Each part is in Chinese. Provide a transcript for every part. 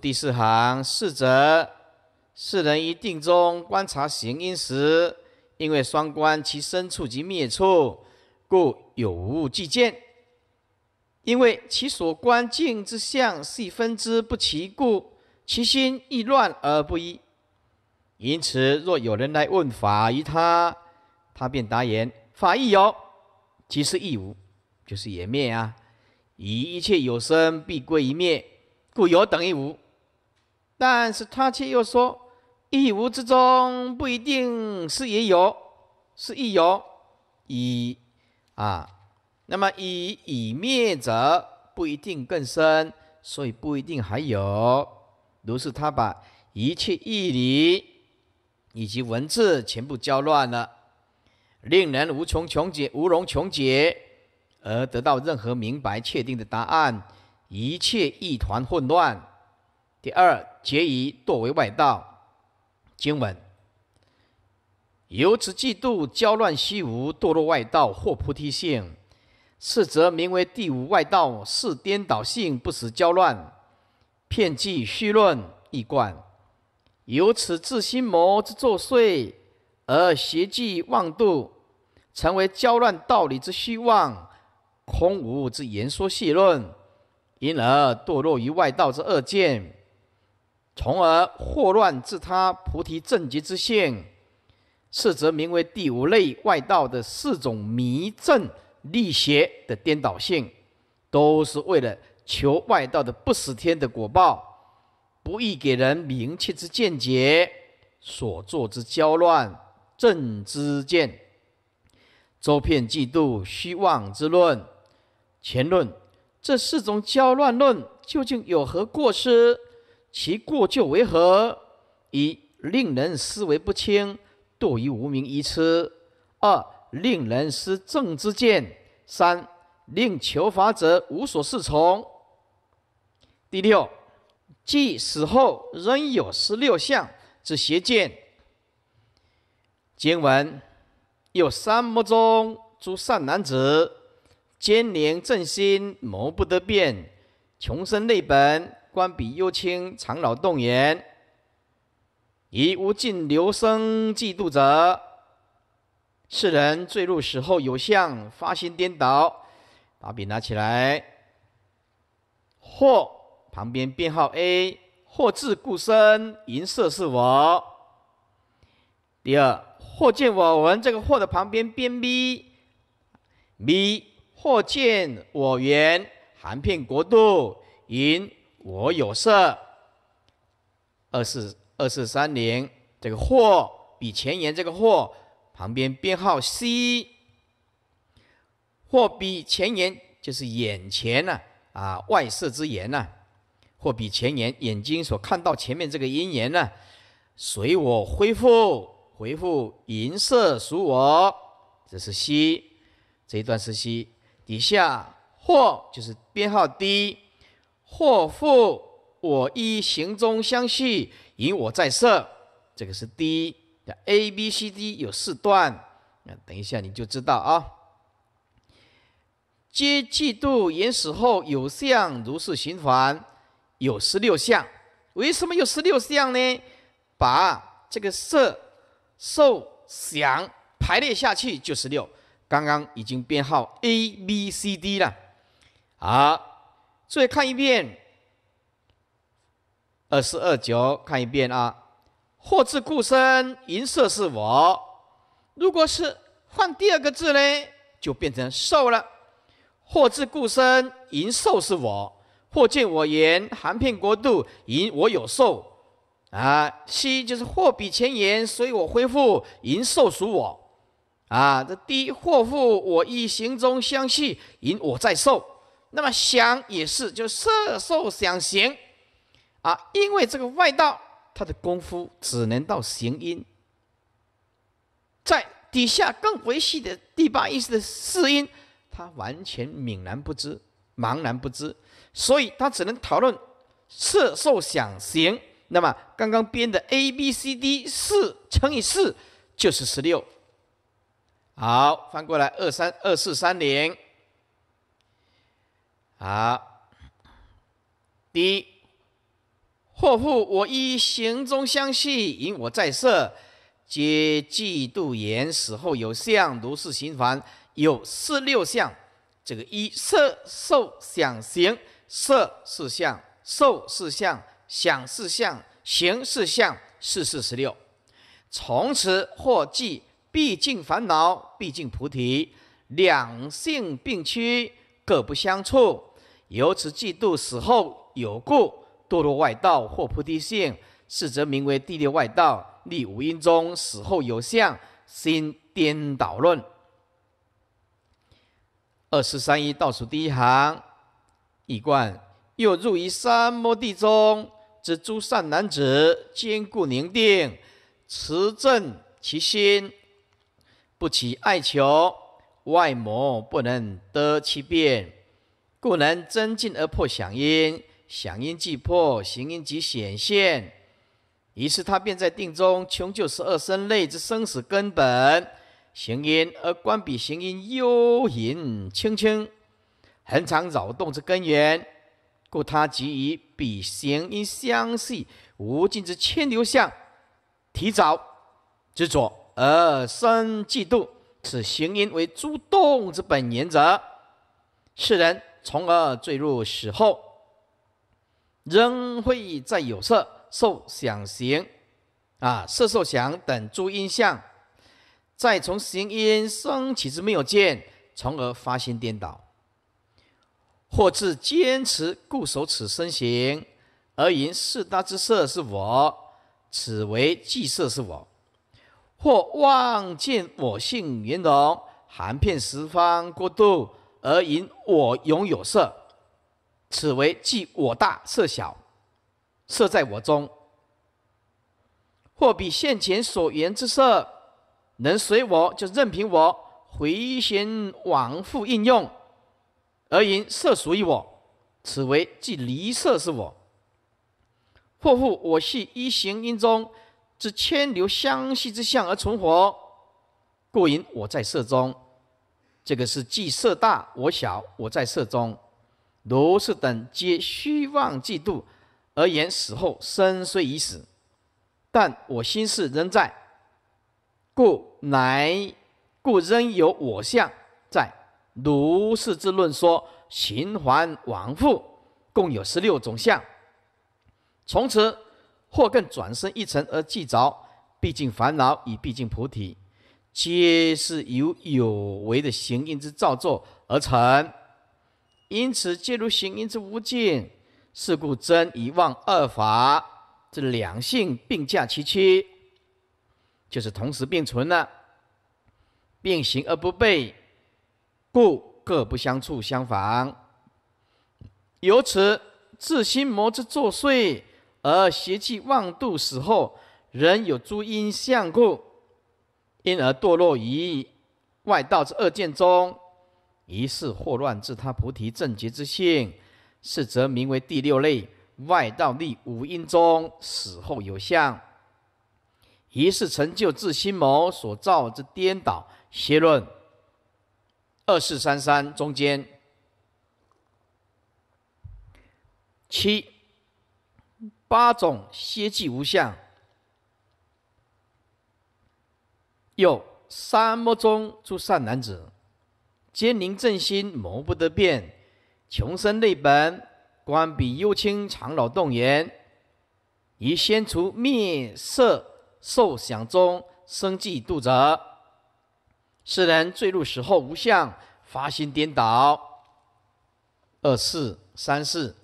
第四行四则，世人于定中观察行因时，因为双观其深处及灭处，故有无俱见。因为其所观境之相系分之不齐，故其心亦乱而不一。因此，若有人来问法于他，他便答言：法亦有，即是亦无，就是也灭啊。以一切有生必归一灭，故有等于无。但是他却又说，一无之中不一定是也有，是亦有以啊，那么以以灭者不一定更深，所以不一定还有。如是，他把一切义理以及文字全部搅乱了，令人无穷穷解，无容穷解，而得到任何明白确定的答案，一切一团混乱。第二，结疑堕为外道。经文：由此嫉妒骄乱虚无，堕落外道，或菩提性，是则名为第五外道。是颠倒性，不识骄乱，遍计虚论，易观，由此自心魔之作祟，而邪计妄度，成为骄乱道理之虚妄，空无之言说细论，因而堕落于外道之恶见。从而惑乱自他菩提正觉之性，是则名为第五类外道的四种迷正力邪的颠倒性，都是为了求外道的不死天的果报，不易给人明确之见解，所作之交乱正之见，周遍嫉妒虚妄之论。前论这四种交乱论究竟有何过失？其过旧为何？一令人思维不清，堕于无名一痴；二令人失正之见；三令求法者无所适从。第六，即死后仍有十六相之邪见。经文：有三摩中诸善男子，坚凝正心，谋不得变，穷生内本。观彼幽清，长老动言，以无尽流生嫉妒者，世人坠入死后有相，发心颠倒，把笔拿起来。或旁边编号 A，或自故身，银色是我。第二，或见我闻这个“或”的旁边编 B，B 或见我缘含片国度，银。我有色，二四二四三零这个或比前言这个或旁边编号 C，或比前言就是眼前呐啊外色之言呐，或比前言眼睛所看到前面这个因缘呢，随我恢复恢复银色属我，这是 C 这一段是 C，底下或就是编号 D。祸福我依行中相续，以我在色，这个是第一的 A B C D 有四段。那等一下你就知道啊。皆季度原死后有相如是循环，有十六相。为什么有十六相呢？把这个色、受、想排列下去就是六。刚刚已经编号 A B C D 了，好。再看一遍，二四二九，看一遍啊。祸至固身，银色是我。如果是换第二个字呢，就变成受了。祸至固身，银受是我。或见我言，含片国度，银我有受。啊，西就是祸比前言，所以我恢复银受属我。啊，这第一祸富，我意，行中相续，银我在受。那么想也是，就色受想行啊，因为这个外道他的功夫只能到行音，在底下更维系的第八意识的四音，他完全泯然不知，茫然不知，所以他只能讨论色受想行。那么刚刚编的 A B C D 四乘以四就是十六。好，翻过来二三二四三零。好，第一，祸福我依行中相系，引我在色，皆嫉妒言：死后有相，如是循环，有四六相。这个一色受想行色是相，受是相，想是相，行是相，是四十六。从此或即毕竟烦恼，毕竟菩提，两性并趋，各不相触。由此嫉妒死后有故堕入外道或菩提性，是则名为第六外道立五阴中死后有相，心颠倒论。二十三一倒数第一行，一贯又入于三摩地中，知诸善男子坚固宁定，持正其心，不起爱求，外魔不能得其便。故能增进而破响音，响音即破行音即显现。于是他便在定中穷究十二生类之生死根本行音，而关闭行音幽隐清轻，恒常扰动之根源。故他即以彼行音相系无尽之牵流象提早执着而生嫉妒，此行音为诸动之本源者，是人。从而坠入死后，仍会在有色受想行，啊色受想等诸因相，再从行因升起之妙见，从而发心颠倒，或自坚持固守此身形，而言四大之色是我，此为即色是我，或望见我性圆融，含遍十方国度而引我拥有色，此为即我大色小，色在我中。或比先前所言之色，能随我就任凭我回旋往复应用，而因色属于我，此为即离色是我。或复我系一行因中之牵流相系之相而存活，故云我在色中。这个是即色大我小，我在色中，如是等皆虚妄嫉妒，而言死后身虽已死，但我心事仍在，故乃故仍有我相在。如是之论说，循环往复，共有十六种相。从此或更转身一层而即着，毕竟烦恼已毕竟菩提。皆是由有为的行因之造作而成，因此皆如行因之无尽。是故真一妄二法这两性并驾齐驱，就是同时并存了，并行而不悖，故各不相触相妨。由此自心魔之作祟，而邪气妄度死后，人有诸因相故。因而堕落于外道之恶见中，于是惑乱至他菩提正觉之性，是则名为第六类外道力五阴中死后有相，于是成就自心谋所造之颠倒邪论。二四三三中间，七八种邪计无相。有沙漠中住善男子，坚凝正心，谋不得变，穷生内本，关闭幽清，长老洞言，宜先除灭色受想中生计度者。世人坠入死后无相，发心颠倒。二四三四，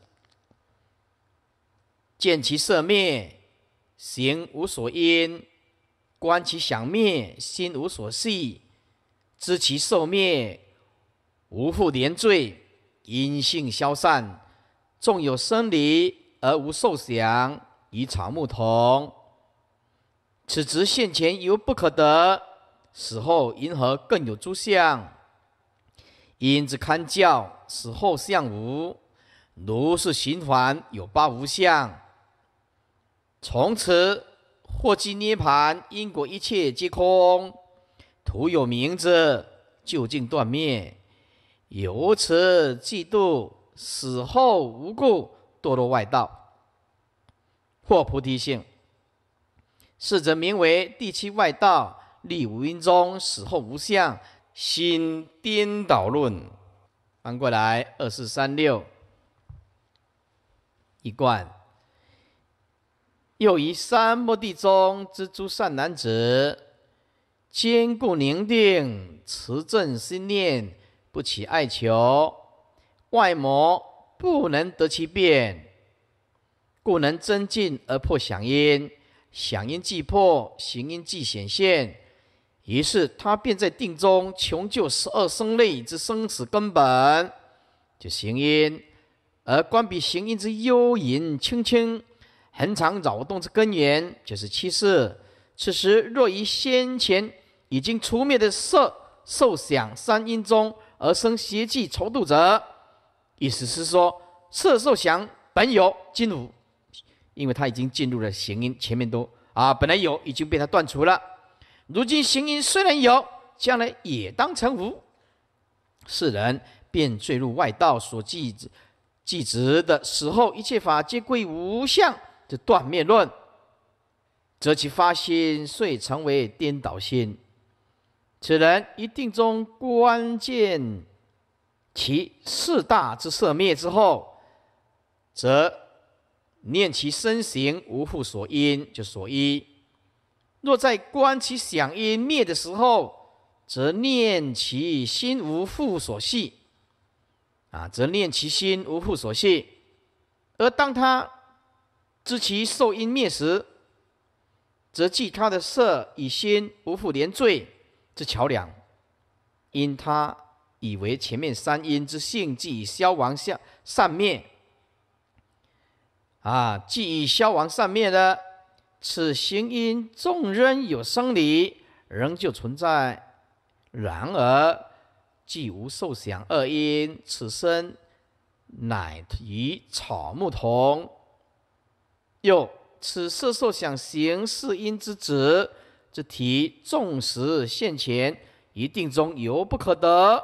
见其色灭，行无所因。观其想灭，心无所系；知其受灭，无复连罪。因性消散，纵有生离，而无受想，与草木同。此执现前犹不可得，死后因何更有诸相？因之堪教，死后相无，如是循环，有八无相。从此。或即涅盘，因果一切皆空，徒有名字，究竟断灭，由此嫉妒，死后无故堕落外道，破菩提性。是则名为第七外道，立无因中，死后无相，心颠倒论。翻过来，二四三六，一贯。又以三摩地中之诸善男子，坚固宁定，持正心念，不起爱求，外魔不能得其变，故能增进而破响音。响音既破，行音即显现。于是他便在定中穷究十二生类之生死根本，就行音，而关闭行音之幽隐清净。恒常扰动之根源就是七识。此时若于先前已经除灭的色受想三因中而生邪气稠度者，意思是说，色受想本有今无，因为他已经进入了行因前面多啊，本来有已经被他断除了。如今行因虽然有，将来也当成无。世人便坠入外道所记记执的时候，一切法皆归无相。就断灭论，则其发心遂成为颠倒心。此人一定中观见其四大之色灭之后，则念其身形无复所因，就所依。若在观其想因灭的时候，则念其心无复所系。啊，则念其心无复所系。而当他知其受因灭时，则即他的色与心不复连缀之桥梁，因他以为前面三因之性即已消亡、善灭。啊，即已消亡、善灭的，此行因纵仍有生理，仍旧存在。然而既无受想二因，此身乃与草木同。就此色受想行识因之子，这体纵时现前，一定中犹不可得；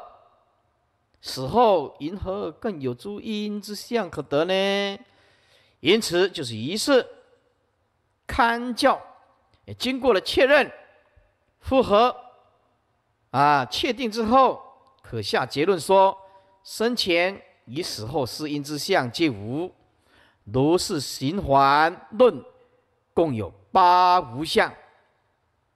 死后因何更有诸因之相可得呢？因此就是疑事，勘教也经过了确认、复核，啊，确定之后可下结论说，生前与死后是因之相皆无。如是循环论，共有八无相。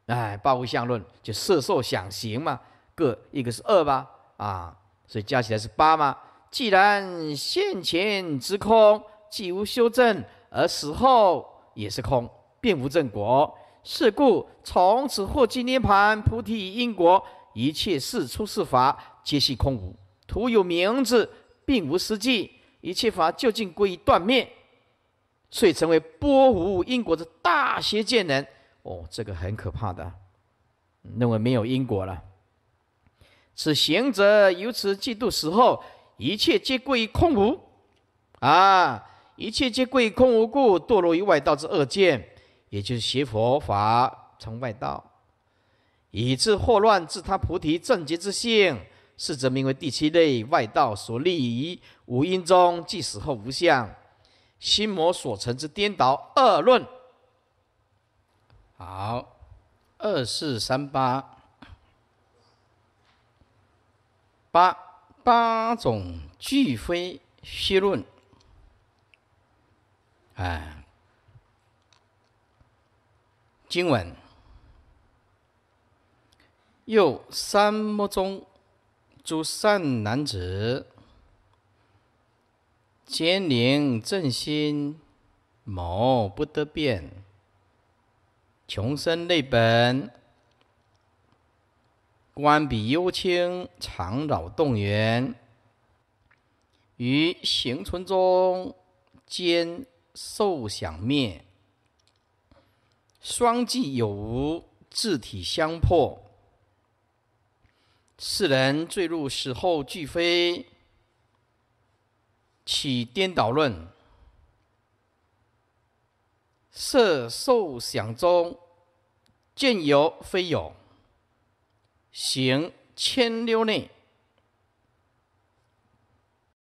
哎，八无相论就色受想行嘛，各一个是二吧，啊，所以加起来是八嘛。既然现前之空既无修正，而死后也是空，便无正果。是故从此获金涅盘菩提因果，一切事出世法皆系空无，徒有名字，并无实际。一切法究竟归于断灭。遂成为波无因果之大邪见人，哦，这个很可怕的，认为没有因果了。此贤者由此嫉妒死后，一切皆归于空无，啊，一切皆归于空无故，堕落于外道之恶见，也就是邪佛法，成外道，以致祸乱，至他菩提正觉之性。是则名为第七类外道所立于五阴中，即死后无相。心魔所成之颠倒二论，好，二四三八八八种俱非虚论。哎，经文又三目中诸善男子。坚凝正心，谋不得变；穷生内本，官比幽清，常扰动员。于行存中，兼受想灭；双计有无，自体相破。世人坠入死后俱非。起颠倒论，色受想中，见有非有，行千六内。